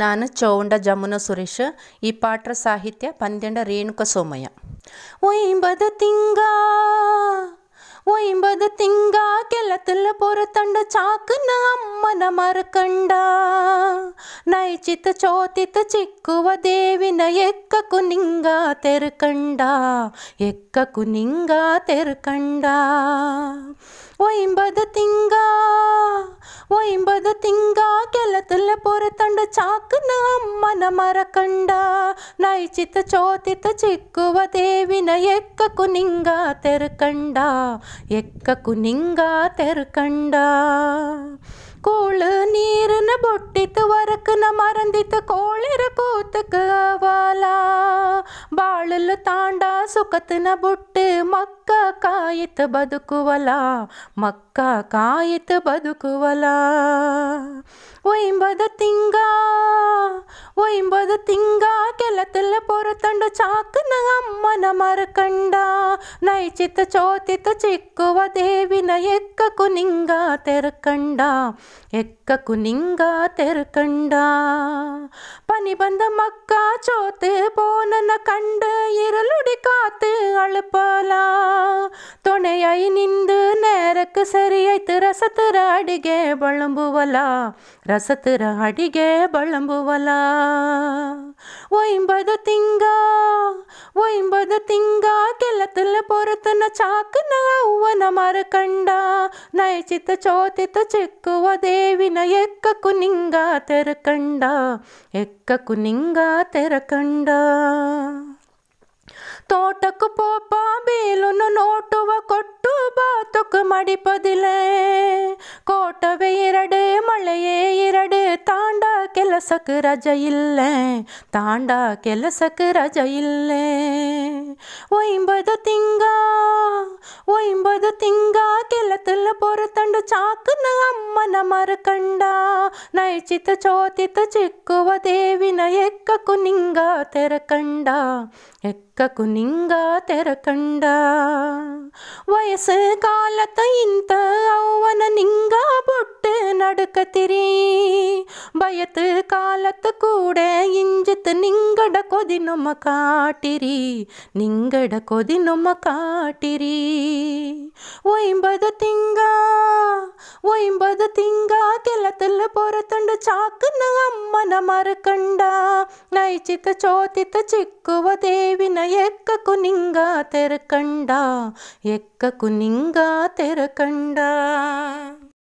ನಾನು ಚೌಂಡ ಜಮುನ ಸುರೇಶ್ ಈ ಪಾಠ ಸಾಹಿತ್ಯ ಪಂದ್ಯಂಡ ರೇಣುಕ ಸೋಮಯ್ಯ ಒಯ್ಬದ ತಿಂಗ ಒಯ್ಬದ ತಿಂಗ ಕೆಲತಲ್ಲ ಪೊರ ತಂಡ ಚಾಕನ ಅಮ್ಮನ ಮರಕಂಡ ನೈಚಿತ ಚೋತಿತ ಚಿಕ್ಕುವ ದೇವಿನ ಎಕ್ಕ ಕುನಿಂಗ ತೆರಕಂಡ ಎಕ್ಕ ಕುನಿಂಗ ತೆರಕಂಡ ஒயம்பது திங்கா ஒயம்பது திங்கா கெலத்துல தண்டு சாக்கு நாம் மன மரக்கண்டா நைச்சித்த சோதித்த சிக்குவ தேவின எக்க குனிங்கா தெருக்கண்டா எக்க குனிங்கா தெருக்கண்டா ಕೋಳು ನೀರನ್ನ ಬೊಟ್ಟಿತ್ತು ವರಕನ ಮರಂದಿತ್ತು ಕೋಳಿರ ಕೂತಕ ಅವಾಲ ಬಾಳಲು ತಾಂಡ ಸುಖತನ ಬುಟ್ಟು ಮಕ್ಕ ಕಾಯಿತು ಬದುಕುವಲ ಮಕ್ಕ ಕಾಯಿತು ಬದುಕುವಲ ஒயம்பது திங்கா ஒயம்பது திங்கா கிளத்துல பொறத்தண்டு சாக்குன அம்மன மரக்கண்டா నైచిత சோதித்த சிக்குவ தேவின ఎక్కకు నింగా தெருக்கண்டா ఎక్కకు నింగా தெருக்கண்டா பனி வந்த மக்கா சோத்து போனன கண்டு இருளுடி காத்து அழுப்பலா துணையாய் நின்று நேரக்கு சரியாய்த்து ரசத்துற அடிகே பழம்புவலா ரசத்துற அடிகே பழம்புவலா ஒயம்பது திங்கா ಒಯ್ಬದ ತಿಂಗ ಕೆಲತುಲ್ಲ ಪೊರತನ ಚಾಕನ ಅವ್ವನ ಮರಕಂಡ ನಯಚಿತ ಚೋತಿತ ಚೆಕ್ಕುವ ದೇವಿನ ಎಕ್ಕ ಕುನಿಂಗ ತೆರಕಂಡ ಎಕ್ಕ ಕುನಿಂಗ ತೆರಕಂಡ ತೋಟಕ್ಕೂ ಪೋಪ ಬೇಲುನು ನೋಟುವ ಕೊಟ್ಟು ಬಾತುಕು ಮಡಿಪದಿಲೇ கெலசக்கு ரஜ இல்ல தாண்டா கெலசக்கு ரஜ இல்ல ஒய்ம்பது திங்கா ஒய்ம்பது திங்கா கிளத்துல பொறுத்தண்டு சாக்குன்னு அம்மன மறுக்கண்டா நைச்சித்த சோதித்த சிக்குவ தேவின எக்க குனிங்கா தெரக்கண்டா எக்க குனிங்கா தெரக்கண்டா வயசு காலத்தை இந்த அவன நிங்கா பொட்டு நடுக்க திரீ பயத்து காலத்து கூட ಇಂಜತ್ ನಿಂಗಡ கொதி ನೊಮ್ಮ காட்டிரி ನಿಂಗಡ கொதி ನೊಮ್ಮ காட்டிரி ஒயம்பது திங்கா ஒயம்பது திங்கா கிளத்துல பொறத்துண்டு சாக்குன்னு அம்மன மறுக்கண்டா நைச்சித்த சோத்தித்த சிக்குவ தேவின எக்க குனிங்கா தெருக்கண்டா எக்க குனிங்கா தெருக்கண்டா